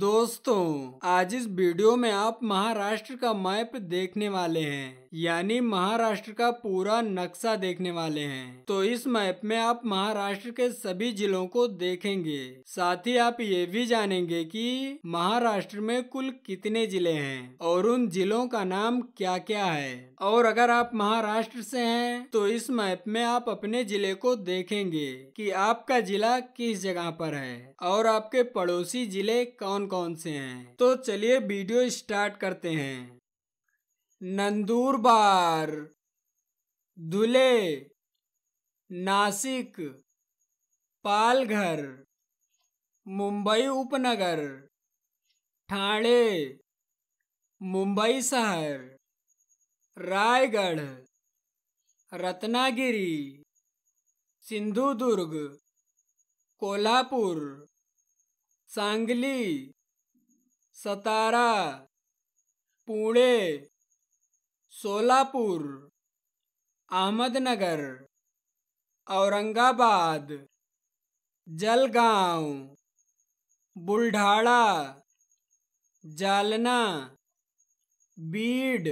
दोस्तों आज इस वीडियो में आप महाराष्ट्र का मैप देखने वाले हैं यानी महाराष्ट्र का पूरा नक्शा देखने वाले हैं तो इस मैप में आप महाराष्ट्र के सभी जिलों को देखेंगे साथ ही आप ये भी जानेंगे कि महाराष्ट्र में कुल कितने जिले हैं और उन जिलों का नाम क्या क्या है और अगर आप महाराष्ट्र से हैं तो इस मैप में आप अपने जिले को देखेंगे की आपका जिला किस जगह पर है और आपके पड़ोसी जिले कौन कौन कौन से हैं तो चलिए वीडियो स्टार्ट करते हैं नंदूरबार दुले नासिक पालघर मुंबई उपनगर ठाणे मुंबई शहर रायगढ़ रत्नागिरी सिंधुदुर्ग कोल्हापुर सांगली सतारा पुणे सोलापुर अहमदनगर औरंगाबाद जलगांव बुल्ढाड़ा जालना बीड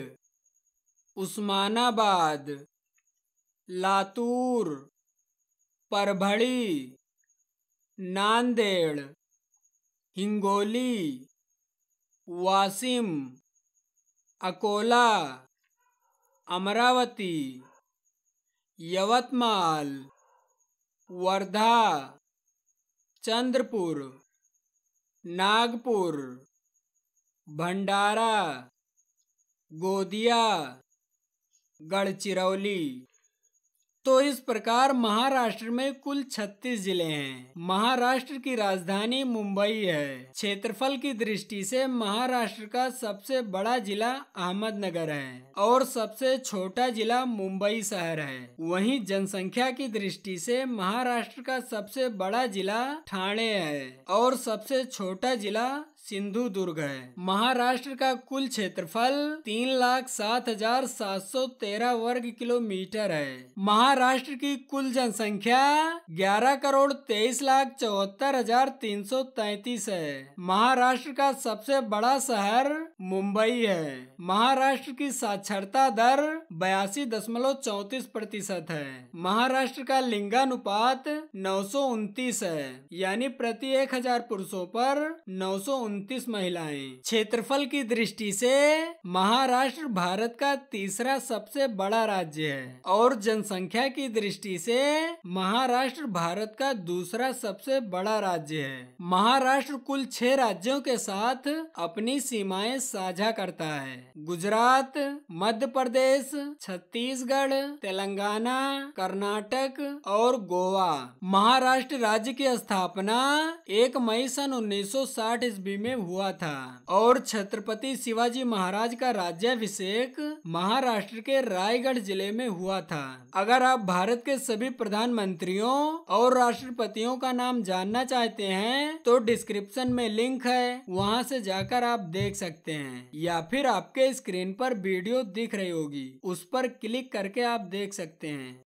उस्मानाबाद लातूर परभड़ी नांदेड़ हिंगोली वासिम अकोला अमरावती यवतमाल वर्धा चंद्रपुर नागपुर भंडारा गोदिया गढ़चिरौली तो इस प्रकार महाराष्ट्र में कुल 36 जिले हैं महाराष्ट्र की राजधानी मुंबई है क्षेत्रफल की दृष्टि से महाराष्ट्र का सबसे बड़ा जिला अहमदनगर है और सबसे छोटा जिला मुंबई शहर है वहीं जनसंख्या की दृष्टि से महाराष्ट्र का सबसे बड़ा जिला ठाणे है और सबसे छोटा जिला सिंधु दुर्ग है महाराष्ट्र का कुल क्षेत्रफल तीन लाख सात हजार सात सौ तेरह वर्ग किलोमीटर है महाराष्ट्र की कुल जनसंख्या ग्यारह करोड़ तेईस लाख चौहत्तर हजार तीन सौ तैतीस है महाराष्ट्र का सबसे बड़ा शहर मुंबई है महाराष्ट्र की साक्षरता दर बयासी दशमलव चौतीस प्रतिशत है महाराष्ट्र का लिंगानुपात नौ सौ उनतीस है यानी प्रति एक हजार पुरुषों पर नौ सौ उनतीस महिलाएं क्षेत्रफल की दृष्टि से महाराष्ट्र भारत का तीसरा सबसे बड़ा राज्य है और जनसंख्या की दृष्टि से महाराष्ट्र भारत का दूसरा सबसे बड़ा राज्य है महाराष्ट्र कुल छह राज्यों के साथ अपनी सीमाएं साझा करता है गुजरात मध्य प्रदेश छत्तीसगढ़ तेलंगाना कर्नाटक और गोवा महाराष्ट्र राज्य की स्थापना 1 मई सन 1960 ईस्वी में हुआ था और छत्रपति शिवाजी महाराज का राज्याभिषेक महाराष्ट्र के रायगढ़ जिले में हुआ था अगर आप भारत के सभी प्रधानमंत्रियों और राष्ट्रपतियों का नाम जानना चाहते हैं तो डिस्क्रिप्शन में लिंक है वहाँ से जाकर आप देख सकते हैं या फिर आपके स्क्रीन पर वीडियो दिख रही होगी उस पर क्लिक करके आप देख सकते हैं